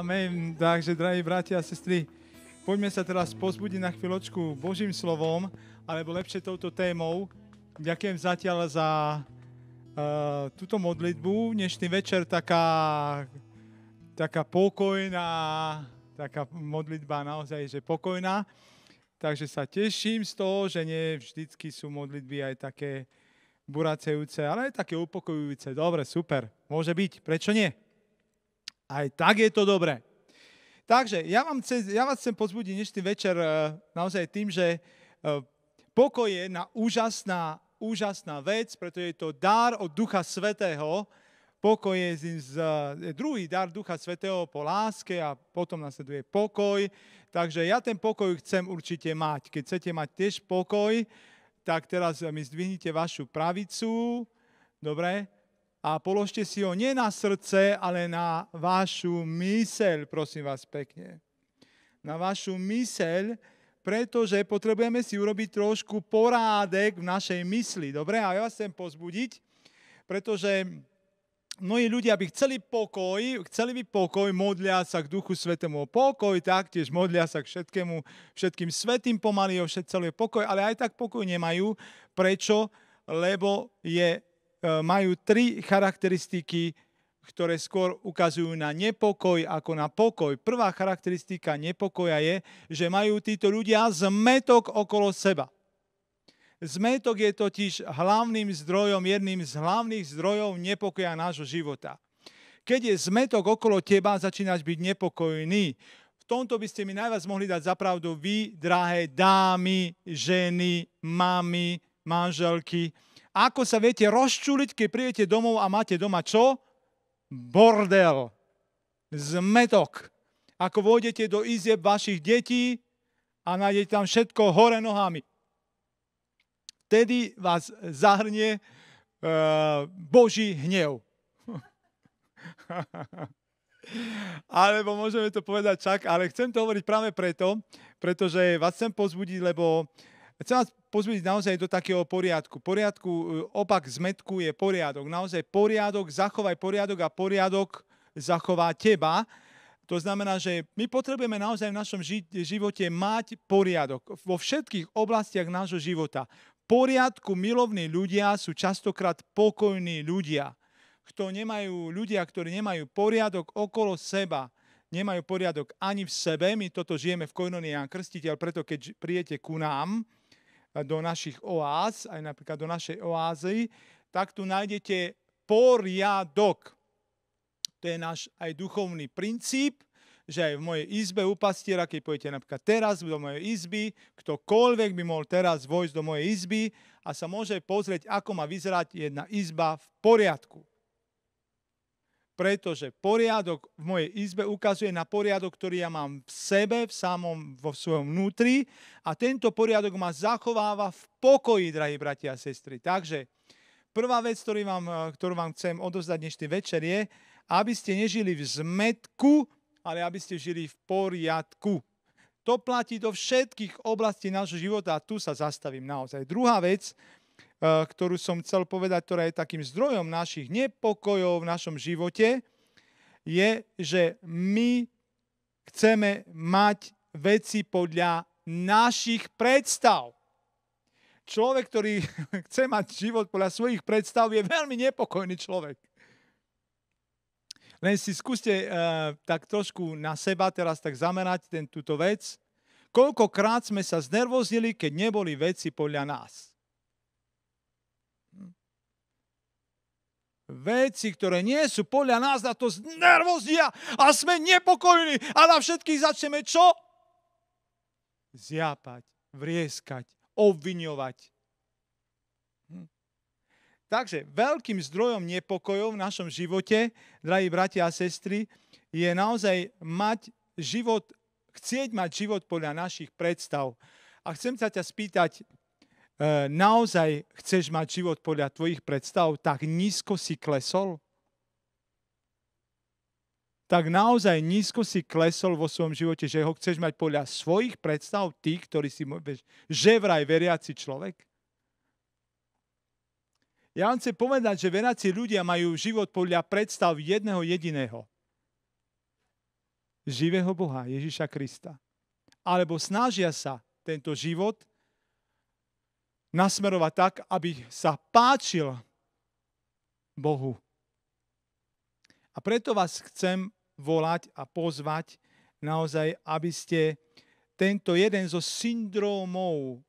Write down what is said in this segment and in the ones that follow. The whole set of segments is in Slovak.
Amen. Takže, drahí bratia a sestry, poďme sa teraz pozbudiť na chvíľočku Božím slovom, alebo lepšie touto témou. Ďakujem zatiaľ za uh, túto modlitbu. Dnešný večer taká, taká pokojná, taká modlitba naozaj, že pokojná. Takže sa teším z toho, že nie vždycky sú modlitby aj také buracejúce, ale aj také upokojujúce. Dobre, super. Môže byť. Prečo nie? Aj tak je to dobré. Takže ja, vám chcem, ja vás chcem pozbudiť dnešný večer eh, naozaj tým, že eh, pokoj je na úžasná, úžasná vec, pretože je to dar od Ducha Svetého. Pokoj je, z, je druhý dar Ducha Svetého po láske a potom nasleduje pokoj. Takže ja ten pokoj chcem určite mať. Keď chcete mať tiež pokoj, tak teraz mi zdvihnite vašu pravicu. Dobre? a položte si ho nie na srdce, ale na vašu myseľ, prosím vás pekne. Na vašu myseľ, pretože potrebujeme si urobiť trošku porádek v našej mysli. Dobre, a ja vás chcem pozbudiť, pretože mnohí ľudia by chceli pokoj, chceli by pokoj, modlia sa k Duchu Svetému o pokoj, taktiež modlia sa k všetkému, všetkým svetým pomaly o všetcelý pokoj, ale aj tak pokoj nemajú. Prečo? Lebo je Eh, majú tri charakteristiky, ktoré skôr ukazujú na nepokoj ako na pokoj. Prvá charakteristika nepokoja je, že majú títo ľudia zmetok okolo seba. Zmetok je totiž hlavným zdrojom, jedným z hlavných zdrojov nepokoja nášho života. Keď je zmetok okolo teba, začínaš byť nepokojný. V tomto by ste mi najviac mohli dať zapravdu vy, drahé dámy, ženy, mami, manželky, ako sa viete rozčuliť, keď prijete domov a máte doma čo? Bordel. Zmetok. Ako vôjdete do izieb vašich detí a nájdete tam všetko hore nohami. Vtedy vás zahrnie uh, Boží hnev. Alebo môžeme to povedať čak, ale chcem to hovoriť práve preto, pretože vás chcem pozbudiť, lebo uh, Chcem vás pozrieť naozaj do takého poriadku. Poriadku, e, opak zmetku je poriadok. Naozaj poriadok, zachovaj poriadok a poriadok zachová teba. To znamená, že my potrebujeme naozaj v našom živote mať poriadok vo všetkých oblastiach nášho života. Poriadku milovní ľudia sú častokrát pokojní ľudia. Kto nemajú, ľudia, ktorí nemajú poriadok okolo seba, nemajú poriadok ani v sebe. My toto žijeme v Koinonia Krstiteľ, preto keď prijete ku nám, do našich oáz, aj napríklad do našej oázy, tak tu nájdete poriadok. To je náš aj duchovný princíp, že aj v mojej izbe u pastiera, keď pôjdete napríklad teraz do mojej izby, ktokoľvek by mohol teraz vojsť do mojej izby a sa môže pozrieť, ako má vyzerať jedna izba v poriadku pretože poriadok v mojej izbe ukazuje na poriadok, ktorý ja mám v sebe, v samom, vo svojom vnútri a tento poriadok ma zachováva v pokoji, drahí bratia a sestry. Takže prvá vec, ktorý vám, eh, ktorú vám chcem odozdať dnešný večer je, aby ste nežili v zmetku, ale aby ste žili v poriadku. To platí do všetkých oblastí nášho života a tu sa zastavím naozaj. Druhá vec, Eh, ktorú som chcel povedať, ktorá je takým zdrojom našich nepokojov v našom živote, je, že my chceme mať veci podľa našich predstav. Človek, ktorý chce mať život podľa svojich predstav, je veľmi nepokojný človek. Len si skúste uh, tak trošku na seba teraz tak zamerať ten, túto vec. Koľkokrát sme sa znervozili, keď neboli veci podľa nás. veci, ktoré nie sú podľa nás na to znervozia a sme nepokojní a na všetkých začneme čo? Zjapať, vrieskať, obviňovať. Hm. Takže veľkým zdrojom nepokojov v našom živote, drahí bratia a sestry, je naozaj mať život, chcieť mať život podľa našich predstav. A chcem sa ťa spýtať, E, naozaj chceš mať život podľa tvojich predstav, tak nízko si klesol? Tak naozaj nízko si klesol vo svojom živote, že ho chceš mať podľa svojich predstav, ty, ktorý si že vraj veriaci človek? Ja vám chcem povedať, že veriaci ľudia majú život podľa predstav jedného jediného. Živého Boha, Ježiša Krista. Alebo snažia sa tento život nasmerovať tak, aby sa páčil Bohu. A preto vás chcem volať a pozvať naozaj, aby ste tento jeden zo syndrómov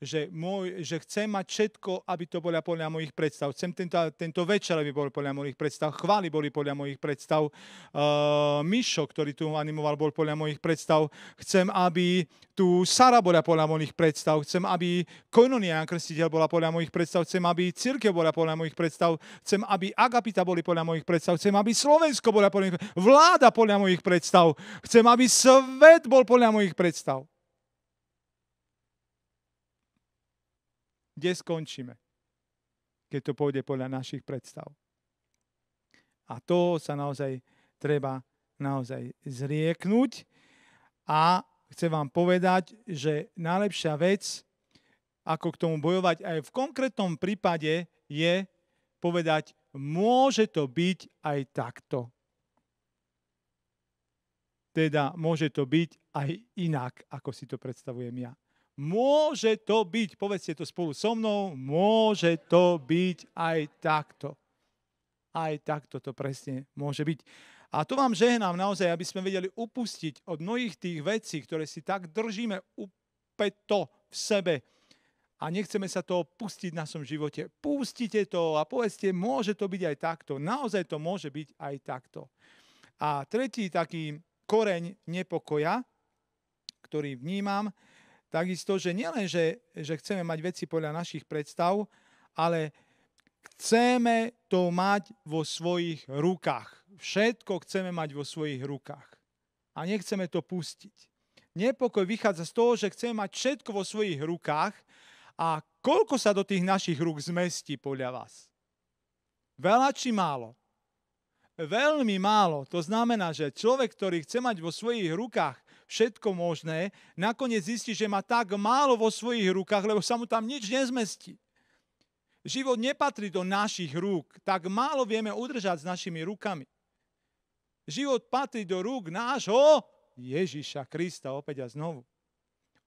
že, môj, že chcem mať všetko, aby to bola podľa mojich predstav. Chcem tento, tento večer, aby bol podľa mojich predstav. Chvály boli podľa mojich predstav. Uh, Mišo, ktorý tu animoval, bol podľa mojich predstav. Chcem, aby tu Sara bola podľa mojich predstav. Chcem, aby Koinonia Krstiteľ bola podľa mojich predstav. Chcem, aby Cirkev bola podľa mojich predstav. Chcem, aby Agapita boli podľa mojich predstav. Chcem, aby Slovensko bola podľa mojich predstav. Vláda podľa mojich predstav. Chcem, aby svet bol podľa mojich predstav. kde skončíme, keď to pôjde podľa našich predstav. A to sa naozaj treba naozaj zrieknúť. A chcem vám povedať, že najlepšia vec, ako k tomu bojovať aj v konkrétnom prípade, je povedať, môže to byť aj takto. Teda môže to byť aj inak, ako si to predstavujem ja. Môže to byť, povedzte to spolu so mnou, môže to byť aj takto. Aj takto to presne môže byť. A to vám žehnám naozaj, aby sme vedeli upustiť od mnohých tých vecí, ktoré si tak držíme upeto v sebe a nechceme sa toho pustiť na som živote. Pustite to a povedzte, môže to byť aj takto. Naozaj to môže byť aj takto. A tretí taký koreň nepokoja, ktorý vnímam, Takisto, že nielen, že, že chceme mať veci podľa našich predstav, ale chceme to mať vo svojich rukách. Všetko chceme mať vo svojich rukách. A nechceme to pustiť. Nepokoj vychádza z toho, že chceme mať všetko vo svojich rukách a koľko sa do tých našich rúk zmestí podľa vás? Veľa či málo? Veľmi málo. To znamená, že človek, ktorý chce mať vo svojich rukách všetko možné, nakoniec zistí, že má tak málo vo svojich rukách, lebo sa mu tam nič nezmestí. Život nepatrí do našich rúk, tak málo vieme udržať s našimi rukami. Život patrí do rúk nášho Ježiša Krista opäť a znovu.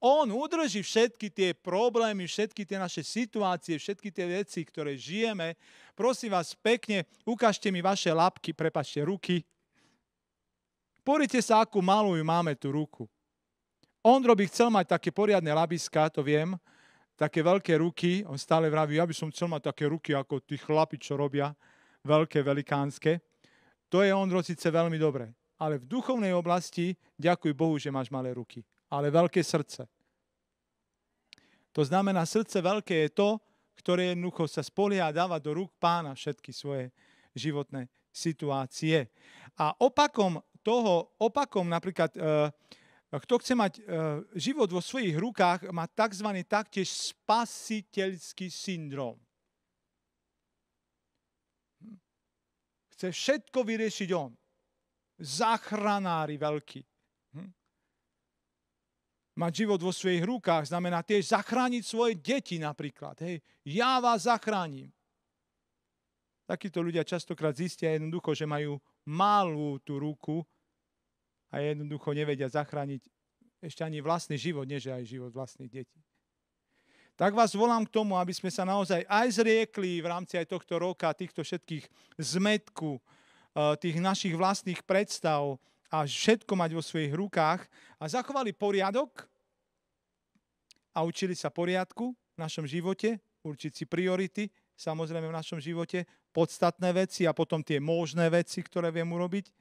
On udrží všetky tie problémy, všetky tie naše situácie, všetky tie veci, ktoré žijeme. Prosím vás pekne, ukážte mi vaše labky, prepačte, ruky. Porite sa, akú malú máme tú ruku. On by chcel mať také poriadne labiska, to viem, také veľké ruky. On stále vraví, ja by som chcel mať také ruky, ako tí chlapi, čo robia, veľké, velikánske. To je Ondro síce veľmi dobré. Ale v duchovnej oblasti ďakuj Bohu, že máš malé ruky, ale veľké srdce. To znamená, srdce veľké je to, ktoré jednoducho sa spolia a dáva do rúk pána všetky svoje životné situácie. A opakom toho opakom napríklad, e, kto chce mať e, život vo svojich rukách, má tzv. taktiež spasiteľský syndrom. Chce všetko vyriešiť on. Zachranári veľký. Hm? Mať život vo svojich rukách znamená tiež zachrániť svoje deti napríklad. Hej, ja vás zachránim. Takíto ľudia častokrát zistia jednoducho, že majú malú tú ruku a jednoducho nevedia zachrániť ešte ani vlastný život, než aj život vlastných detí. Tak vás volám k tomu, aby sme sa naozaj aj zriekli v rámci aj tohto roka, týchto všetkých zmetku, eh, tých našich vlastných predstav a všetko mať vo svojich rukách a zachovali poriadok a učili sa poriadku v našom živote, určiť si priority, samozrejme v našom živote, podstatné veci a potom tie možné veci, ktoré viem urobiť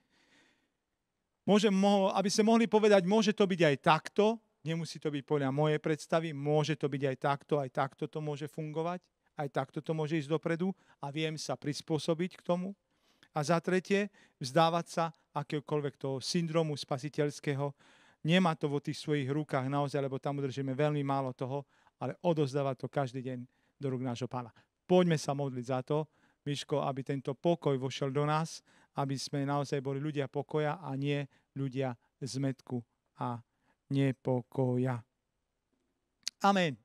Môžem, aby ste mohli povedať, môže to byť aj takto, nemusí to byť podľa mojej predstavy, môže to byť aj takto, aj takto to môže fungovať, aj takto to môže ísť dopredu a viem sa prispôsobiť k tomu. A za tretie, vzdávať sa akéhokoľvek toho syndromu spasiteľského. Nemá to vo tých svojich rukách naozaj, lebo tam udržíme veľmi málo toho, ale odozdávať to každý deň do rúk nášho pána. Poďme sa modliť za to, Miško, aby tento pokoj vošiel do nás, aby sme naozaj boli ľudia pokoja a nie ľudia zmetku a nepokoja. Amen.